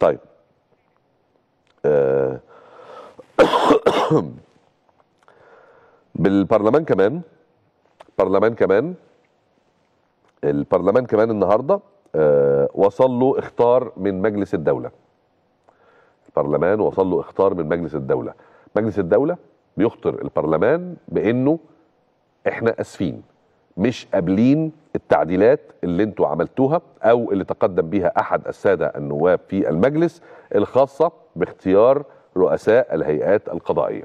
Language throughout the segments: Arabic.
طيب آه بالبرلمان كمان برلمان كمان البرلمان كمان النهارده آه وصل له اختار من مجلس الدوله البرلمان وصل له اختار من مجلس الدوله مجلس الدوله بيخطر البرلمان بانه احنا اسفين مش قابلين التعديلات اللي انتوا عملتوها او اللي تقدم بيها احد الساده النواب في المجلس الخاصه باختيار رؤساء الهيئات القضائيه.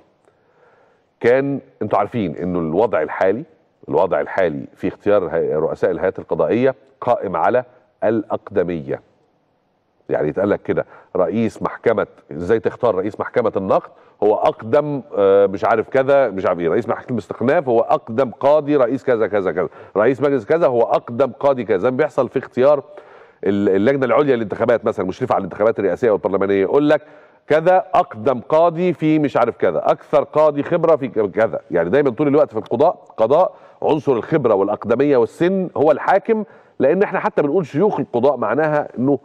كان انتوا عارفين انه الوضع الحالي الوضع الحالي في اختيار رؤساء الهيئات القضائيه قائم على الاقدميه يعني يتقال لك كده رئيس محكمه ازاي تختار رئيس محكمه النقد هو اقدم آه، مش عارف كذا مش عارف ايه رئيس محكمه الاستئناف هو اقدم قاضي رئيس كذا كذا كذا رئيس مجلس كذا هو اقدم قاضي كذا زي ما بيحصل في اختيار اللجنه العليا للانتخابات مثلا مشرفه على الانتخابات الرئاسيه والبرلمانيه يقول لك كذا اقدم قاضي في مش عارف كذا اكثر قاضي خبره في كذا يعني دايما طول الوقت في القضاء قضاء عنصر الخبره والاقدميه والسن هو الحاكم لان احنا حتى بنقول شيوخ القضاء معناها انه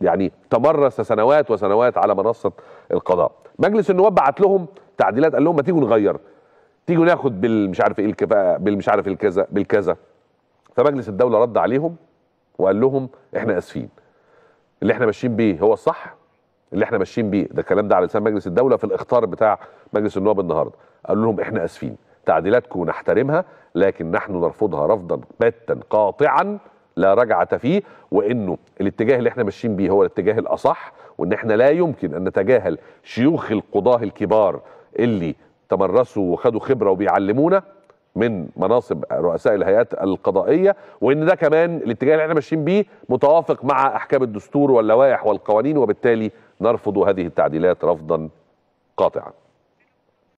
يعني تمرس سنوات وسنوات على منصه القضاء مجلس النواب بعت لهم تعديلات قال لهم ما تيجوا نغير تيجوا ناخد بالمش عارف ايه الكفاءه بالمش عارف الكذا بالكذا فمجلس الدوله رد عليهم وقال لهم احنا اسفين اللي احنا ماشيين بيه هو الصح اللي احنا ماشيين بيه ده الكلام ده على لسان مجلس الدوله في الاخطار بتاع مجلس النواب النهارده قالوا لهم احنا اسفين تعديلاتكم نحترمها لكن نحن نرفضها رفضا باتا قاطعا لا رجعة فيه وانه الاتجاه اللي احنا ماشيين بيه هو الاتجاه الاصح وان احنا لا يمكن ان نتجاهل شيوخ القضاه الكبار اللي تمرسوا وخدوا خبره وبيعلمونا من مناصب رؤساء الهيئات القضائيه وان ده كمان الاتجاه اللي احنا ماشيين بيه متوافق مع احكام الدستور واللوائح والقوانين وبالتالي نرفض هذه التعديلات رفضا قاطعا